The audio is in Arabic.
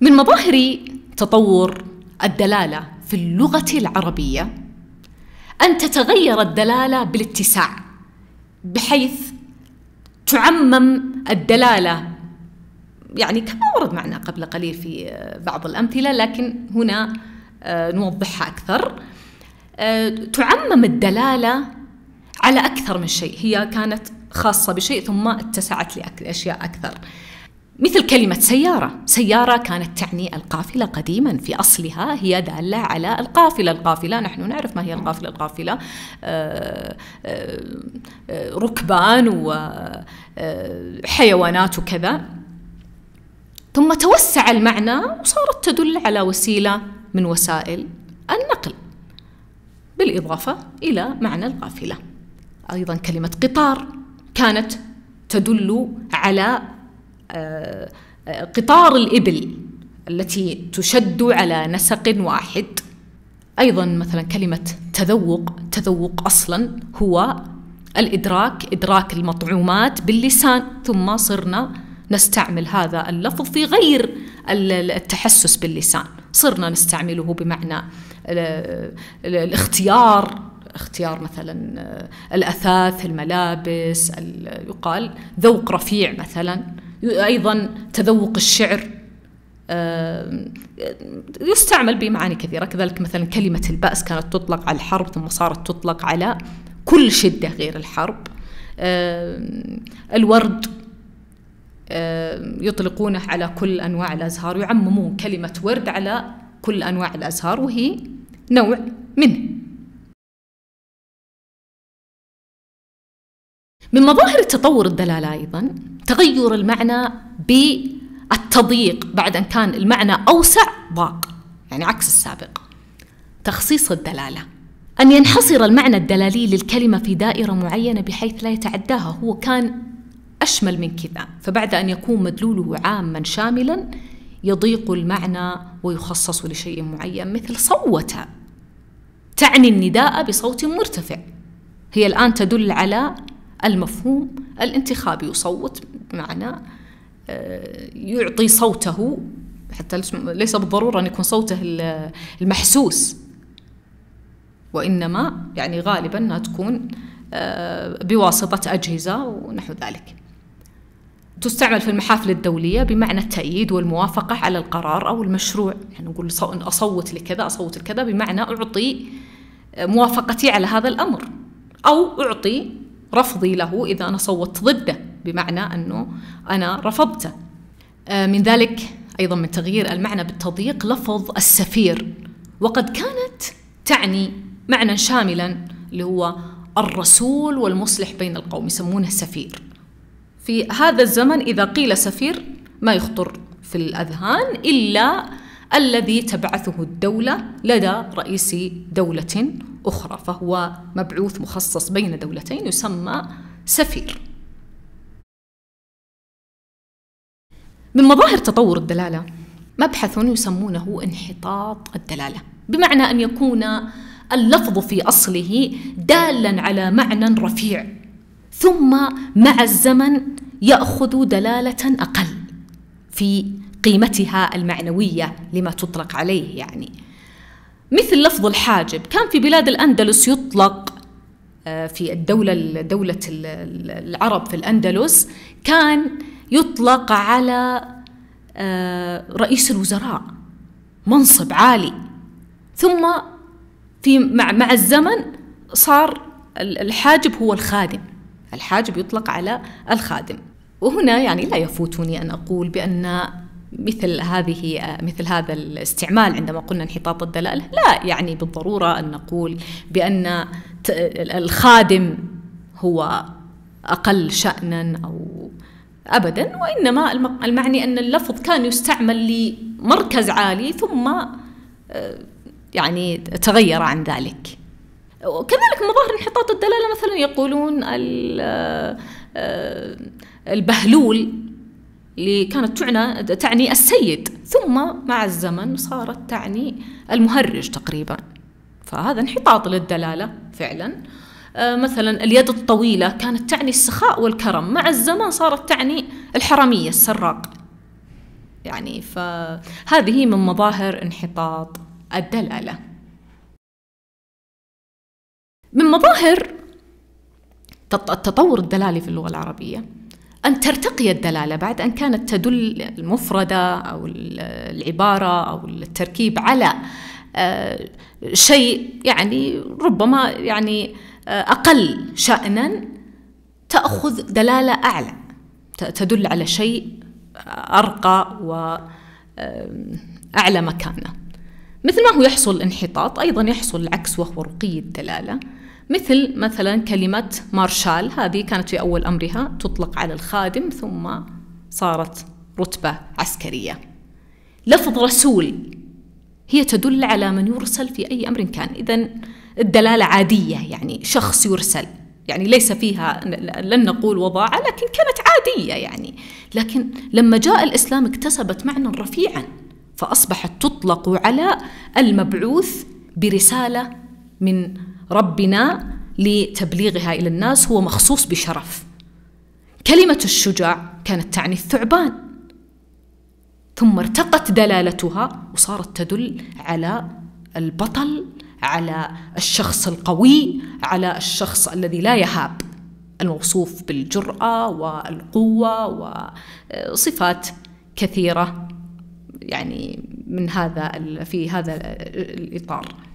من مظاهر تطور الدلاله في اللغه العربيه ان تتغير الدلاله بالاتساع بحيث تعمم الدلاله يعني كما ورد معنا قبل قليل في بعض الامثله لكن هنا آه، نوضحها اكثر آه، تعمم الدلاله على اكثر من شيء هي كانت خاصه بشيء ثم اتسعت لاشياء اكثر مثل كلمة سيارة، سيارة كانت تعني القافلة قديما في أصلها هي دالة على القافلة، القافلة نحن نعرف ما هي القافلة، القافلة آه، آه، آه، ركبان وحيوانات وكذا. ثم توسع المعنى وصارت تدل على وسيلة من وسائل النقل. بالإضافة إلى معنى القافلة. أيضا كلمة قطار كانت تدل على آه، قطار الإبل التي تشد على نسق واحد أيضا مثلا كلمة تذوق تذوق أصلا هو الإدراك إدراك المطعومات باللسان ثم صرنا نستعمل هذا اللفظ في غير التحسس باللسان صرنا نستعمله بمعنى الاختيار اختيار مثلا آه، الأثاث الملابس يقال ذوق رفيع مثلا أيضا تذوق الشعر يستعمل بمعاني كثيرة كذلك مثلا كلمة البأس كانت تطلق على الحرب ثم صارت تطلق على كل شدة غير الحرب الورد يطلقونه على كل أنواع الأزهار يعممون كلمة ورد على كل أنواع الأزهار وهي نوع منه من مظاهر التطور الدلالة أيضا تغير المعنى بالتضييق بعد أن كان المعنى أوسع ضاق يعني عكس السابق تخصيص الدلالة أن ينحصر المعنى الدلالي للكلمة في دائرة معينة بحيث لا يتعداها هو كان أشمل من كذا فبعد أن يكون مدلوله عاما شاملا يضيق المعنى ويخصص لشيء معين مثل صوت تعني النداء بصوت مرتفع هي الآن تدل على المفهوم الانتخابي يصوت بمعنى آه، يعطي صوته حتى ليس بالضرورة أن يكون صوته المحسوس وإنما يعني غالبا أنها تكون آه، بواسطة أجهزة ونحو ذلك تستعمل في المحافل الدولية بمعنى التأييد والموافقة على القرار أو المشروع يعني نقول أصوت لكذا أصوت لكذا بمعنى أعطي آه، موافقتي على هذا الأمر أو أعطي رفضي له إذا أنا صوت ضده بمعنى أنه أنا رفضته آه، من ذلك أيضا من تغيير المعنى بالتضييق لفظ السفير وقد كانت تعني معنى شاملا اللي هو الرسول والمصلح بين القوم يسمونه سفير في هذا الزمن إذا قيل سفير ما يخطر في الأذهان إلا الذي تبعثه الدولة لدى رئيس دولة أخرى فهو مبعوث مخصص بين دولتين يسمى سفير من مظاهر تطور الدلالة مبحث يسمونه انحطاط الدلالة بمعنى أن يكون اللفظ في أصله دالا على معنى رفيع ثم مع الزمن يأخذ دلالة أقل في قيمتها المعنوية لما تطلق عليه يعني مثل لفظ الحاجب كان في بلاد الأندلس يطلق آه، في الدولة دولة العرب في الأندلس كان يطلق على آه، رئيس الوزراء منصب عالي ثم في مع, مع الزمن صار الحاجب هو الخادم الحاجب يطلق على الخادم وهنا يعني لا يفوتني أن أقول بأن مثل هذه مثل هذا الاستعمال عندما قلنا انحطاط الدلاله لا يعني بالضروره ان نقول بان الخادم هو اقل شانا او ابدا وانما المعني ان اللفظ كان يستعمل لمركز عالي ثم آه، يعني تغير عن ذلك وكذلك مظاهر انحطاط الدلاله مثلا يقولون آه، آه، البهلول اللي كانت تعنى تعني السيد ثم مع الزمن صارت تعني المهرج تقريبا فهذا انحطاط للدلالة فعلا آه، مثلا اليد الطويلة كانت تعني السخاء والكرم مع الزمن صارت تعني الحرامية السراق يعني فهذه من مظاهر انحطاط الدلالة من مظاهر التطور الدلالي في اللغة العربية أن ترتقي الدلالة بعد أن كانت تدل المفردة أو العبارة أو التركيب على آه، شيء يعني ربما يعني آه، أقل شأنا تأخذ دلالة أعلى تدل على شيء أرقى وأعلى مكانه مثل ما هو يحصل انحطاط أيضا يحصل العكس وهو رقي الدلالة مثل مثلا كلمة مارشال هذه كانت في أول أمرها تطلق على الخادم ثم صارت رتبة عسكرية لفظ رسول هي تدل على من يرسل في أي أمر كان إذا الدلالة عادية يعني شخص يرسل يعني ليس فيها لن نقول وضاعة لكن كانت عادية يعني لكن لما جاء الإسلام اكتسبت معنى رفيعا فأصبحت تطلق على المبعوث برسالة من ربنا لتبليغها إلى الناس هو مخصوص بشرف كلمة الشجاع كانت تعني الثعبان ثم ارتقت دلالتها وصارت تدل على البطل على الشخص القوي على الشخص الذي لا يهاب الموصوف بالجرأة والقوة وصفات كثيرة يعني من هذا في هذا الإطار